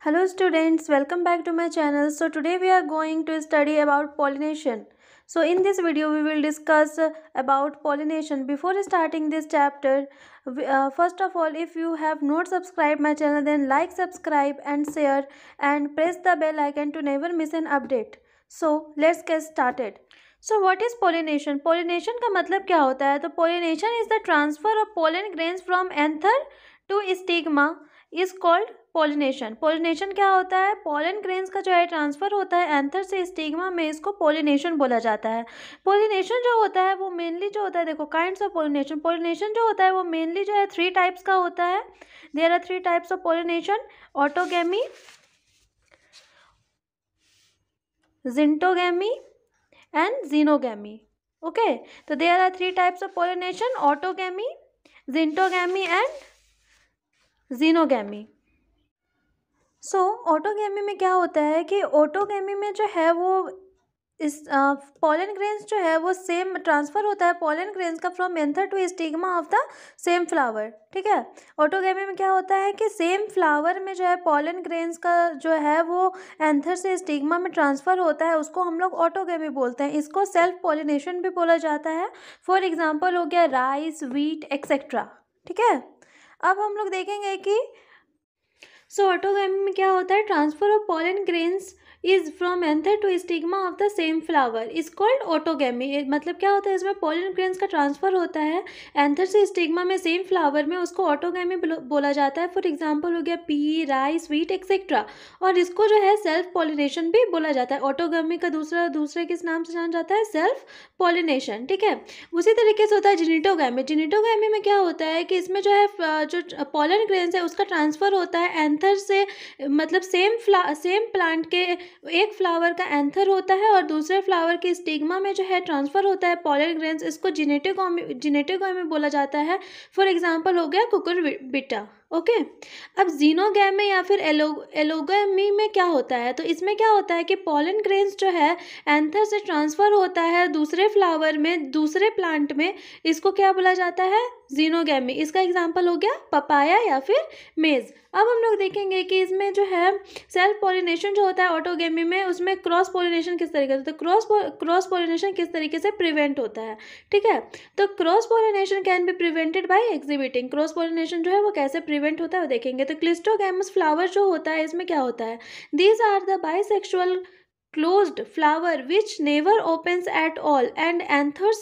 Hello students, welcome back to my channel. So today we are going to study about pollination. So in this video we will discuss about pollination. Before starting this chapter, uh, first of all if you have not subscribed my channel then like, subscribe and share and press the bell icon to never miss an update. So let's get started. So what is pollination? Pollination pollination का मतलब क्या होता है तो pollination is the transfer of pollen grains from anther to stigma is pollination pollination क्या होता है pollen grains का जो है ट्रांसफ़र होता है एंथर से स्टिग्मा में इसको पोलिनेशन बोला जाता है पोलिनेशन जो होता है वो मेनली जो होता है देखो काइंड्स ऑफ पोलिनेशन पोलिनेशन जो होता है वो मेनली जो है थ्री टाइप्स का होता है there are three types of pollination autogamy geitonogamy and xenogamy okay तो there are three types of pollination autogamy geitonogamy and xenogamy so autogamy में क्या होता है कि ऑटोगेमी में जो है वो इस पॉलन ग्रेन्स जो है वो सेम ट्रांसफ़र होता है पोलन ग्रेन्स का from anther to stigma of the same flower ठीक है ऑटोगेमी में क्या होता है कि सेम फ्लावर में जो है पोलन ग्रेन्स का जो है वो एंथर से स्टिग्मा में ट्रांसफ़र होता है उसको हम लोग ऑटोगेमी बोलते हैं इसको सेल्फ पोलिनेशन भी बोला जाता है फॉर एग्ज़ाम्पल हो गया राइस वीट एक्सेट्रा ठीक है अब हम लोग देखेंगे कि सो ऑटोगैमी में क्या होता है transfer of pollen grains is from anther to stigma of the same flower is called autogamy मतलब क्या होता है इसमें पोलन ग्रेन्स का ट्रांसफर होता है एंथर से स्टिग्मा में सेम फ्लावर में उसको ऑटोगेमी बोला जाता है फॉर एग्जाम्पल हो गया पी राई स्वीट एक्सेट्रा और इसको जो है सेल्फ पॉलिनेशन भी बोला जाता है ऑटोगेमी का दूसरा दूसरे किस नाम से जाना जाता है सेल्फ पॉलिनेशन ठीक है उसी तरीके से होता है जिनेटोगैमी जिनेटोगैमी में क्या होता है कि इसमें जो है जो पोलन ग्रेन्स है उसका ट्रांसफ़र होता है एंथर से मतलब सेम फ्ला सेम प्लांट के एक फ्लावर का एंथर होता है और दूसरे फ्लावर के स्टिग्मा में जो है ट्रांसफ़र होता है पॉलन ग्रेन्स इसको जिनेटिक जिनेटिक में बोला जाता है फॉर एग्जाम्पल हो गया कुकुर बिटा ओके अब जीनोगैम में या फिर एलो एलोगी में क्या होता है तो इसमें क्या होता है कि पॉलन ग्रेन्स जो है एंथर से ट्रांसफ़र होता है दूसरे फ्लावर में दूसरे प्लांट में इसको क्या बोला जाता है जीनोगैमी इसका एग्जाम्पल हो गया पपाया या फिर मेज़ अब हम लोग देखेंगे कि इसमें जो है सेल्फ पॉलिनेशन जो होता है ऑटोगेमी में उसमें क्रॉस पॉलिनेशन किस तरीके से तो क्रॉस क्रॉस पॉलिनेशन किस तरीके से प्रिवेंट होता है ठीक है तो cross pollination can be prevented by exhibiting cross pollination जो है वो कैसे प्रिवेंट होता है वो देखेंगे तो क्लिस्टोगैमस फ्लावर जो होता है इसमें क्या होता है these are the bisexual closed flower which never opens at all and anthers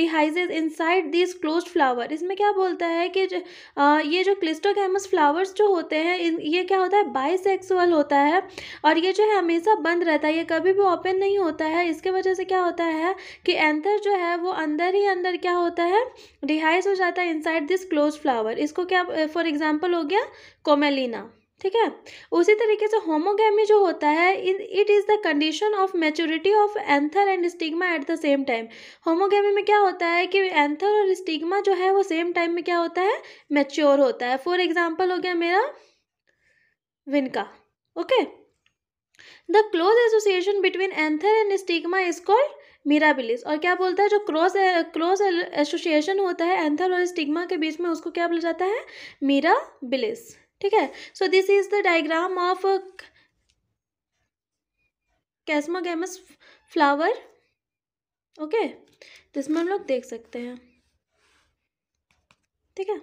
dehisces inside these closed flower इसमें क्या बोलता है कि ये जो क्लिस्टोकैमस फ्लावर्स जो होते हैं ये क्या होता है बाइसेक्सुअल होता है और ये जो है हमेशा बंद रहता है ये कभी भी ओपन नहीं होता है इसके वजह से क्या होता है कि एंथर जो है वो अंदर ही अंदर क्या होता है डिहाइज हो जाता है इनसाइड दिस क्लोज फ्लावर इसको क्या फॉर एग्जाम्पल हो गया कोमेलिना ठीक है उसी तरीके से होमोगेमी जो होता है it is the condition of maturity of anther and stigma at the same time homogamy में क्या होता है कि एंथर और स्टिग्मा जो है वो सेम टाइम में क्या होता है मेच्योर होता है फॉर एग्जाम्पल हो गया मेरा Vinca okay the close association between anther and stigma is called Mirabilis और क्या बोलता है जो क्रॉस क्रॉस एसोसिएशन होता है एंथर और स्टिग्मा के बीच में उसको क्या बोला जाता है मीराबिलिस ठीक है so this is the diagram of chasmogamous flower okay जिसमें हम लोग देख सकते हैं ठीक है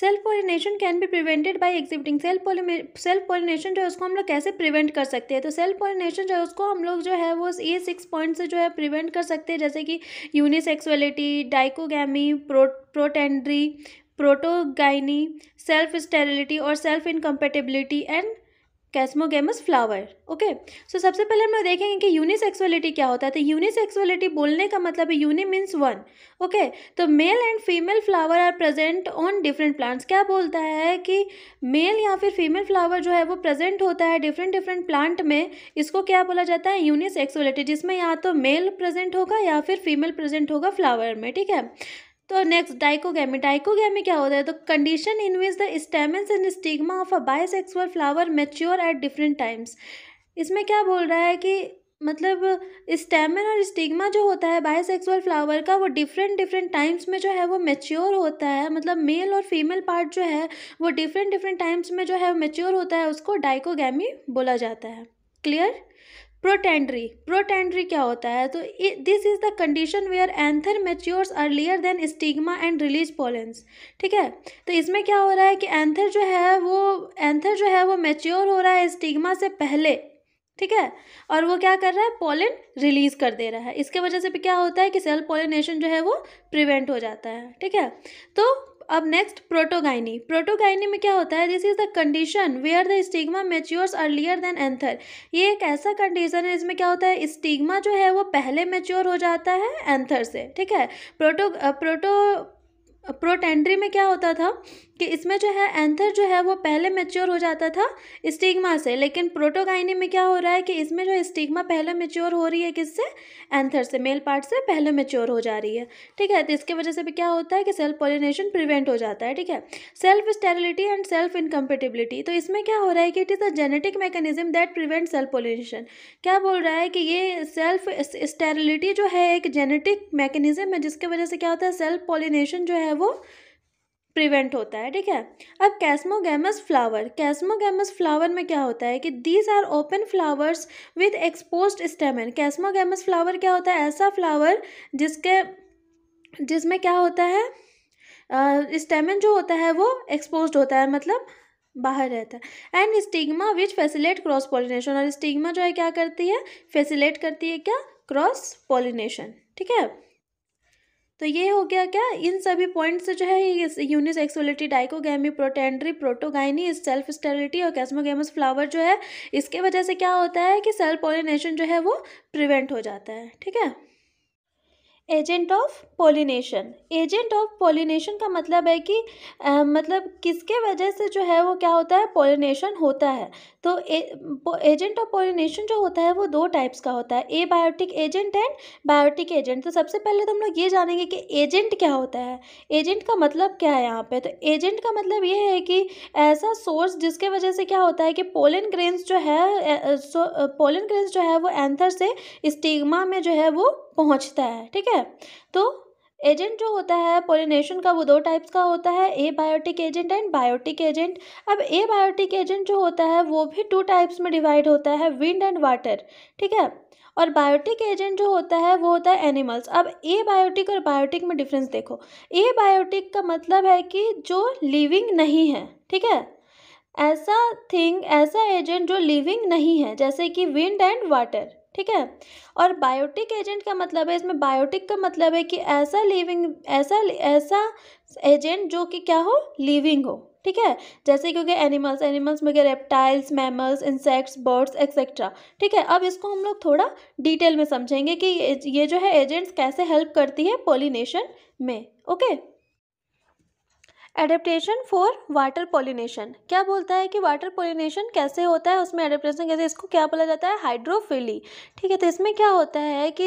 self pollination can be prevented by exhibiting self पोलिने सेल्फ पॉलिनेशन जो है उसको हम लोग कैसे प्रिवेंट कर सकते हैं तो सेल्फ पॉलिनेशन जो है उसको हम लोग जो है वो ये सिक्स पॉइंट से जो है प्रिवेंट कर सकते हैं जैसे कि unisexuality dichogamy pro protandry protogyny self sterility और self incompatibility and chasmogamous flower okay so सबसे पहले हम लोग देखेंगे कि यूनिसेक्सुअलिटी क्या होता है तो यूनिसेक्सुअलिटी बोलने का मतलब है यूनि मीन्स वन ओके तो male and female flower are present on different plants क्या बोलता है कि मेल या फिर फीमेल फ्लावर जो है वो प्रेजेंट होता है डिफरेंट डिफरेंट प्लांट में इसको क्या बोला जाता है यूनिसेक्सुअलिटी जिसमें या तो मेल प्रेजेंट होगा या फिर फीमेल प्रेजेंट होगा फ्लावर में ठीक है तो नेक्स्ट डाइकोगैमी डाइकोगैमी क्या होता है तो condition in which the stamens and stigma of a bisexual flower mature at different times इसमें क्या बोल रहा है कि मतलब स्टेमन और स्टिग्मा जो होता है बायोसेक्सुअल फ्लावर का वो डिफरेंट डिफरेंट टाइम्स में जो है वो मेच्योर होता है मतलब मेल और फीमेल पार्ट जो है वो डिफरेंट डिफरेंट टाइम्स में जो है मेच्योर होता है उसको डाइकोगैमी बोला जाता है क्लियर प्रोटेंड्री प्रोटेंड्री क्या होता है तो this is the condition where anther matures earlier than stigma and release pollens ठीक है तो इसमें क्या हो रहा है कि एंथर जो है वो एंथर जो है वो मेच्योर हो रहा है स्टिग्मा से पहले ठीक है और वो क्या कर रहा है पोलन रिलीज कर दे रहा है इसके वजह से भी क्या होता है कि सेल पोलिनेशन जो है वो प्रिवेंट हो जाता है ठीक है तो अब नेक्स्ट प्रोटोगाइनी प्रोटोगाइनी में क्या होता है this is the condition where are the stigma matures earlier than anther ये एक ऐसा कंडीशन है इसमें क्या होता है स्टिग्मा जो है वो पहले मेच्योर हो जाता है एंथर से ठीक है प्रोटो प्रोटो प्रोटेंड्री में क्या होता था कि इसमें जो है एंथर जो है वो पहले मेच्योर हो जाता था स्टिग्मा से लेकिन प्रोटोगाइनी में क्या हो रहा है कि इसमें जो स्टिग्मा पहले मेच्योर हो रही है किससे एंथर से मेल पार्ट से पहले मेच्योर हो जा रही है ठीक है तो इसके वजह से भी क्या होता है कि सेल्फ पोलिनेशन प्रिवेंट हो जाता है ठीक है self sterility and self incompatibility तो इसमें क्या हो रहा है कि it is a genetic mechanism that prevent self pollination क्या बोल रहा है कि ये सेल्फ स्टेरिलिटी जो है एक जेनेटिक मैकेनिज्म है जिसकी वजह से क्या होता है सेल्फ पोलिनेशन जो है वो प्रिवेंट होता है ठीक है अब कैस्मोगेमस फ्लावर कैस्मोगेमस फ्लावर में क्या होता है कि these are open flowers with expose stamen chasmogamous flower क्या होता है ऐसा फ्लावर जिसके जिसमें क्या होता है स्टेमन uh, जो होता है वो एक्सपोज होता है मतलब बाहर रहता है and stigma which facilitate cross pollination और स्टिग्मा जो है क्या करती है फैसिलेट करती है क्या क्रॉस पॉलिनेशन ठीक है तो ये हो गया क्या इन सभी पॉइंट से जो है unisexuality dichogamy protandry protogyny self sterility और कैस्मोगेमस फ्लावर जो है इसके वजह से क्या होता है कि सेल्फ पॉलिनेशन जो है वो प्रिवेंट हो जाता है ठीक है agent of pollination agent of pollination का मतलब है कि आ, मतलब किसके वजह से जो है वो क्या होता है पोलिनेशन होता है तो एजेंट ऑफ पोलिनेशन जो होता है वो दो टाइप्स का होता है abiotic agent and biotic agent तो सबसे पहले तो हम लोग ये जानेंगे कि एजेंट क्या होता है एजेंट का मतलब क्या है यहाँ पे तो एजेंट का मतलब ये है कि ऐसा सोर्स जिसके वजह से क्या होता है कि पोलन ग्रेन्स जो है पोलन ग्रेन्स जो है वो एंथर से स्टिग्मा में जो है वो पहुंचता है ठीक है तो एजेंट जो होता है पोलिनेशन का वो दो टाइप्स का होता है abiotic agent and biotic agent अब ए बायोटिक एजेंट जो होता है वो भी टू टाइप्स में डिवाइड होता है विंड एंड वाटर ठीक है और बायोटिक एजेंट जो होता है वो होता है एनिमल्स अब ए बायोटिक और बायोटिक में डिफरेंस देखो ए बायोटिक का मतलब है कि जो लिविंग नहीं है ठीक है ऐसा थिंग ऐसा एजेंट जो लिविंग नहीं है जैसे कि विंड एंड वाटर ठीक है और बायोटिक एजेंट का मतलब है इसमें बायोटिक का मतलब है कि ऐसा लिविंग ऐसा ऐसा एजेंट जो कि क्या हो लिविंग हो ठीक है जैसे क्योंकि एनिमल्स एनिमल्स में क्या reptiles mammals insects birds etcetera ठीक है अब इसको हम लोग थोड़ा डिटेल में समझेंगे कि ये जो है एजेंट्स कैसे हेल्प करती है पोलिनेशन में okay adaptation for water pollination क्या बोलता है कि वाटर पोलिनेशन कैसे होता है उसमें एडेप्टेशन कैसे इसको क्या बोला जाता है हाइड्रोफिली ठीक है तो इसमें क्या होता है कि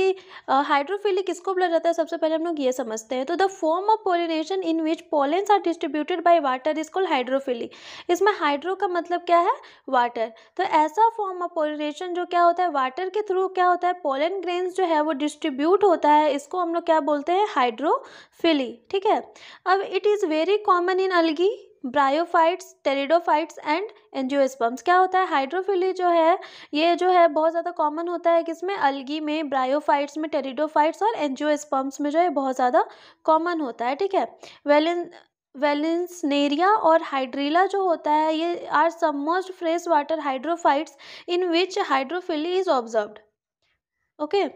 हाइड्रोफिली किसको बोला जाता है सबसे पहले हम लोग ये समझते हैं तो the form of pollination in which pollens are distributed by water is called hydrophily इसमें हाइड्रो का मतलब क्या है वाटर तो ऐसा फॉर्म ऑफ पोलिनेशन जो क्या होता है वाटर के थ्रू क्या होता है पोलन ग्रेन्स जो है वो डिस्ट्रीब्यूट होता है इसको हम लोग क्या बोलते हैं हाइड्रोफिली ठीक है अब it is very com common in algae bryophytes pteridophytes and angiosperms क्या होता है हाइड्रोफिली जो है ये जो है बहुत ज़्यादा कॉमन होता है किसमें अलगी में ब्रायोफाइट्स में टेरिडोफाइट्स और एनजियोस्पम्स में जो है बहुत ज़्यादा कॉमन होता है ठीक है वेलिन वेलेंसनेरिया और हाइड्रीला जो होता है ये are most fresh water hydrophytes in which hydrophily is observed okay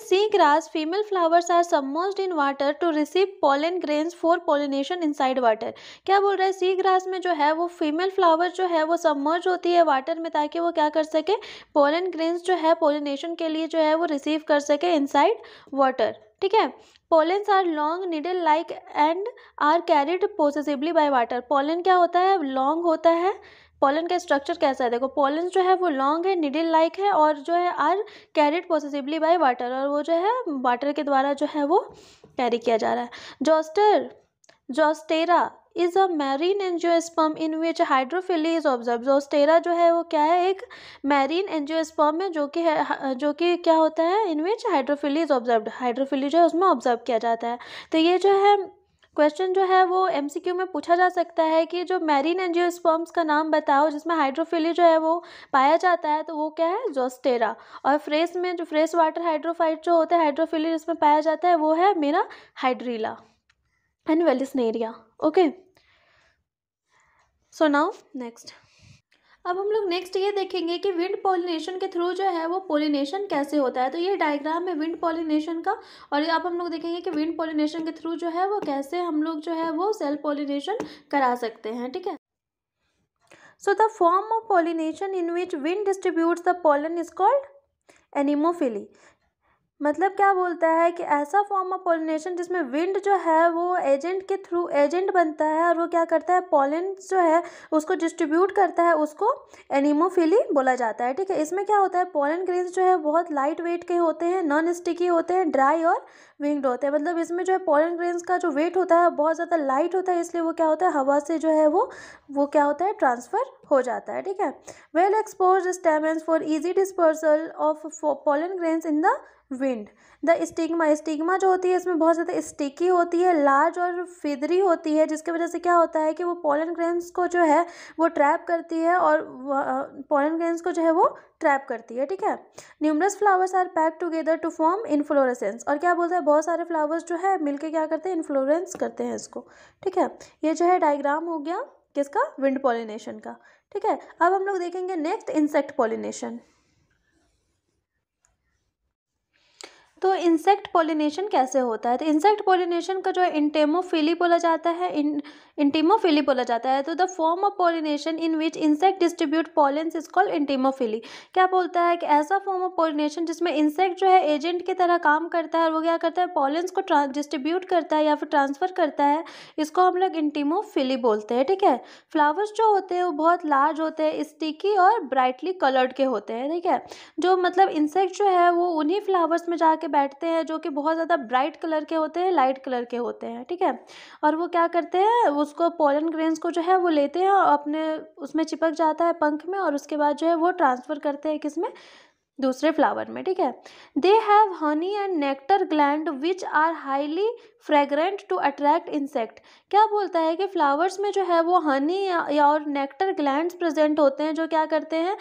sea grass female flowers are are in water to receive receive grains for pollination inside water क्या बोल रहा है सी ग्रास में जो है वो फीमेल फ्लावर जो है वो सबमर्ज होती है वाटर में ताकि वो क्या कर सके पोलन ग्रेन्स जो है पोलिनेशन के लिए जो है वो रिसीव कर सके इनसाइड वाटर ठीक है pollens are long needle like and are carried possibly by water pollen क्या होता है लॉन्ग होता है पॉलन का स्ट्रक्चर कैसा है देखो पोलन जो है वो लॉन्ग है निडिल लाइक है और जो है are carried possibly by water और वो जो है वाटर के द्वारा जो है वो कैरी किया जा रहा है Zoster Zostera is a marine sperm in which hydrophily is observe Zostera जो है वो क्या है एक मैरीन स्पम है जो कि है जो कि क्या होता है in which hydrophily is observe hydrophily जो है उसमें ऑब्जर्व किया जाता है तो ये जो है क्वेश्चन जो है वो एमसीक्यू में पूछा जा सकता है कि जो मैरीन एनजियोस्पर्म्स का नाम बताओ जिसमें हाइड्रोफिली जो है वो पाया जाता है तो वो क्या है जोस्टेरा और फ्रेश में जो फ्रेश वाटर हाइड्रोफाइट जो होते हैं हाइड्रोफिली जिसमें पाया जाता है वो है मेरा Hydrilla and Vallisneria okay so now next अब हम लोग नेक्स्ट ये देखेंगे कि विंड पोलिनेशन के थ्रू जो है वो पोलिनेशन कैसे होता है तो ये डायग्राम है विंड पॉलिनेशन का और अब हम लोग देखेंगे कि विंड पॉलिनेशन के थ्रू जो है वो कैसे हम लोग जो है वो सेल्फ पॉलिनेशन करा सकते हैं ठीक है so the form of pollination in which wind distribute the pollen is called anemophily मतलब क्या बोलता है कि ऐसा फॉर्म ऑफ पोलिनेशन जिसमें विंड जो है वो एजेंट के थ्रू एजेंट बनता है और वो क्या करता है पोलिन जो है उसको डिस्ट्रीब्यूट करता है उसको एनिमोफिली बोला जाता है ठीक है इसमें क्या होता है पोलन ग्रेन्स जो है बहुत लाइट वेट के होते हैं नॉन स्टिकी होते हैं ड्राई और विंग्ड होते हैं मतलब इसमें जो है पोलन ग्रेन्स का जो वेट होता है बहुत ज़्यादा लाइट होता है इसलिए वो क्या होता है हवा से जो है वो वो क्या होता है ट्रांसफ़र हो जाता है ठीक है well exposed stamens for easy dispersal of pollen grains in the wind the stigma stigma जो होती है इसमें बहुत ज़्यादा स्टिकी होती है लार्ज और फिदरी होती है जिसकी वजह से क्या होता है कि वो पोलन ग्रेन्स को जो है वो ट्रैप करती है और पोलन ग्रेन्स को जो है वो ट्रैप करती है ठीक है numerous flowers are pack together to form inflorescence और क्या बोलता है बहुत सारे फ्लावर्स जो है मिलकर क्या करते हैं इन्फ्लोरेंस करते हैं इसको ठीक है ये जो है डायग्राम हो गया किसका विंड पॉलिनेशन का ठीक है अब हम लोग देखेंगे नेक्स्ट इंसेक्ट पॉलिनेशन तो इंसेक्ट पोलिनेशन कैसे होता है तो इंसेक्ट पोलिनेशन का जो है इंटेमोफिली बोला जाता है इन इंटीमोफिली बोला जाता है तो the form of pollination in which insect distribute pollens is called entomophily क्या बोलता है कि ऐसा फॉर्म ऑफ पोलिनेशन जिसमें इंसेक्ट जो है एजेंट की तरह काम करता है और वो क्या करता है पोलेंस को डिस्ट्रीब्यूट करता है या फिर ट्रांसफ़र करता है इसको हम लोग इंटीमोफिली बोलते हैं ठीक है फ्लावर्स जो होते हैं वो बहुत लार्ज होते हैं स्टिकी और ब्राइटली कलर्ड के होते हैं ठीक है जो मतलब इंसेक्ट जो है वो उन्हीं फ्लावर्स में जाकर के बैठते हैं जो कि बहुत ज़्यादा ब्राइट कलर के होते हैं लाइट कलर के होते हैं ठीक है और वो क्या करते हैं उसको पोलन ग्रेन्स को जो है वो लेते हैं और अपने उसमें चिपक जाता है पंख में और उसके बाद जो है वो ट्रांसफ़र करते हैं किस में दूसरे फ्लावर में ठीक है they have honey and nectar gland which are highly fragrant to attract insect क्या बोलता है कि फ्लावर्स में जो है वो हनी और नेक्टर ग्लैंड प्रेजेंट होते हैं जो क्या करते हैं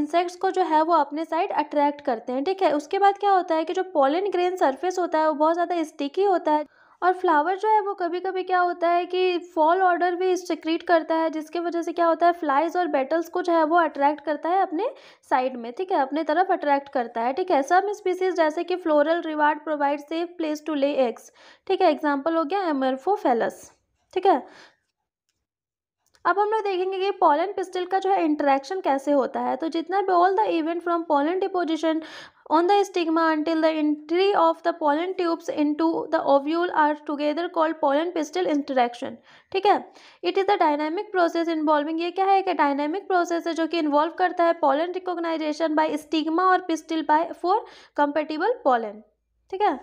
इंसेक्ट्स को जो है वो अपने साइड अट्रैक्ट करते हैं ठीक है उसके बाद क्या होता है कि जो पॉलन ग्रेन सरफेस होता है वो बहुत ज़्यादा स्टिकी होता है और फ्लावर जो है वो कभी कभी क्या होता है कि फॉल ऑर्डर भी सिक्रीट करता है जिसके वजह से क्या होता है फ्लाइज और बेटल्स को जो है वो अट्रैक्ट करता है अपने साइड में ठीक है अपने तरफ अट्रैक्ट करता है ठीक है सब स्पीसीज जैसे कि floral reward provide safe place to lay eggs ठीक है एग्जाम्पल हो गया एमरफोफेलस ठीक है अब हम लोग देखेंगे कि पोलन पिस्टल का जो है इंटरेक्शन कैसे होता है तो जितना भी all the event from pollen deposition the stigma until the entry of the pollen tubes into the ovule are together called pollen pistil interaction ठीक है it is the dynamic process involving ये क्या है कि dynamic process है जो कि involve करता है पोलन रिकोगनाइजेशन बाई स्टिग्मा और pistil by for compatible pollen ठीक है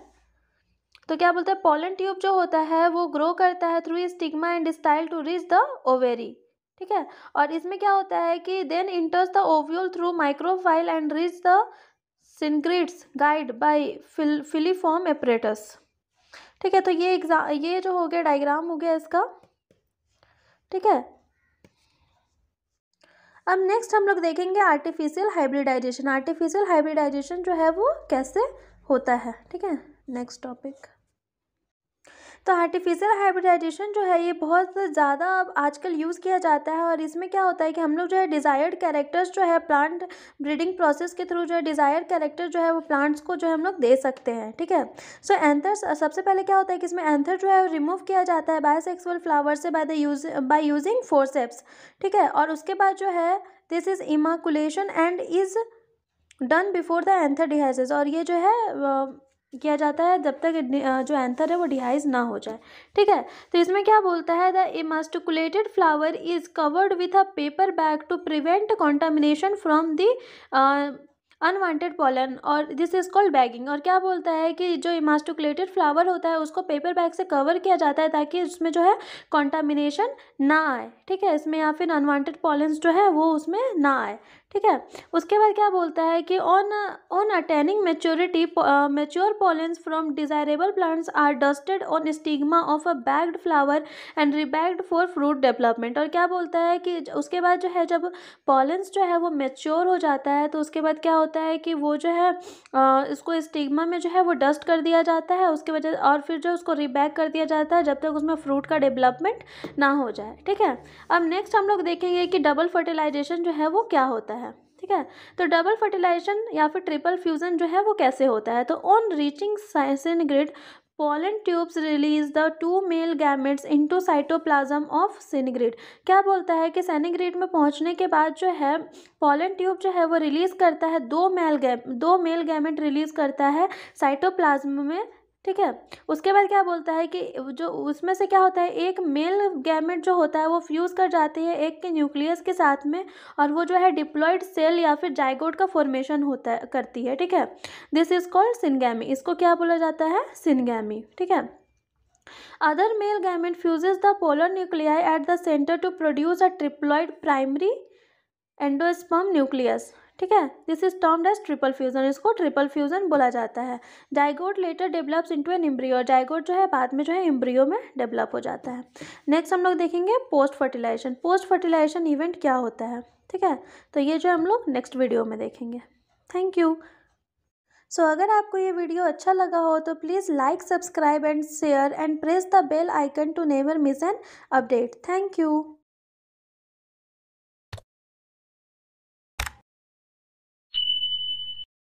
तो क्या बोलते हैं पोलन ट्यूब जो होता है वो ग्रो करता है through stigma and style to reach the ovary ठीक है और इसमें क्या होता है कि then enters the ovule through micropyle and reach the synergids guide by filiform apparatus ठीक है तो ये एग्जाम ये जो हो गया डायग्राम हो गया इसका ठीक है अब नेक्स्ट हम लोग देखेंगे आर्टिफिशियल हाइब्रिडाइजेशन आर्टिफिशियल हाइब्रिडाइजेशन जो है वो कैसे होता है ठीक है नेक्स्ट टॉपिक तो आर्टिफिशियल हाइब्रिडाइजेशन जो है ये बहुत ज़्यादा अब आजकल यूज़ किया जाता है और इसमें क्या होता है कि हम लोग जो है डिज़ायर्ड कैरेक्टर्स जो है प्लांट ब्रीडिंग प्रोसेस के थ्रू जो है डिज़ायर्ड कैरेक्टर जो है वो प्लांट्स को जो है हम लोग दे सकते हैं ठीक है सो एंथर सबसे पहले क्या होता है कि इसमें एंथर जो है रिमूव किया जाता है बायसेक्सुअल फ्लावर से by the use by using forceps ठीक है और उसके बाद जो है this is emasculation and is done before the anther dehisces और ये जो है किया जाता है जब तक जो एंथर है वो डिहाइज ना हो जाए ठीक है तो इसमें क्या बोलता है the emasculated flower is covered with a paper bag to prevent contamination from the unwanted pollen और दिस इज कॉल्ड बैगिंग और क्या बोलता है कि जो इमास्टिकुलेटेड फ्लावर होता है उसको पेपर बैग से कवर किया जाता है ताकि उसमें जो है कॉन्टामिनेशन ना आए ठीक है इसमें या फिर अनवांटेड पॉलन्स जो है वो उसमें ना आए ठीक है उसके बाद क्या बोलता है कि on on attaining maturity mature pollens from desirable plants are dusted on stigma of a bagged flower and rebagged for fruit development और क्या बोलता है कि उसके बाद जो है जब पॉलेंस जो है वो मेच्योर हो जाता है तो उसके बाद क्या होता है कि वो जो है uh, इसको स्टिग्मा में जो है वो डस्ट कर दिया जाता है उसके वजह और फिर जो उसको रिबैग कर दिया जाता है जब तक उसमें फ्रूट का डेवलपमेंट ना हो जाए ठीक है अब नेक्स्ट हम लोग देखेंगे कि डबल फर्टिलाइजेशन जो है वो क्या होता है ठीक है तो डबल फर्टिलाइजेशन या फिर ट्रिपल फ्यूज़न जो है वो कैसे होता है तो on reaching synergid tubes release the two male male gametes into cytoplasm of cynigrid क्या बोलता है कि सैनिग्रेड में पहुँचने के बाद जो है पोलन ट्यूब जो है वो रिलीज़ करता है दो मेल गैम दो मेल गैमेट रिलीज़ करता है साइटोप्लाज्म में ठीक है उसके बाद क्या बोलता है कि जो उसमें से क्या होता है एक मेल गैमेट जो होता है वो फ्यूज़ कर जाती है एक के न्यूक्लियस के साथ में और वो जो है डिप्लॉयड सेल या फिर जाइगोड का फॉर्मेशन होता है करती है ठीक है दिस इज़ कॉल्ड सिनगैमी इसको क्या बोला जाता है सिनगैमी ठीक है other male gamete fuse the polar nuclei at the centre to produce a triploid primary endosperm nucleus ठीक है दिस इज टर्म डेस्ट ट्रिपल फ्यूजन इसको ट्रिपल फ्यूजन बोला जाता है zygote later develops into an embryo और जो है बाद में जो है इम्ब्रियो में डेवलप हो जाता है नेक्स्ट हम लोग देखेंगे post fertilisation post fertilisation event क्या होता है ठीक है तो ये जो हम लोग नेक्स्ट वीडियो में देखेंगे थैंक यू सो अगर आपको ये वीडियो अच्छा लगा हो तो please like subscribe and share and press the bell icon to never miss an update thank you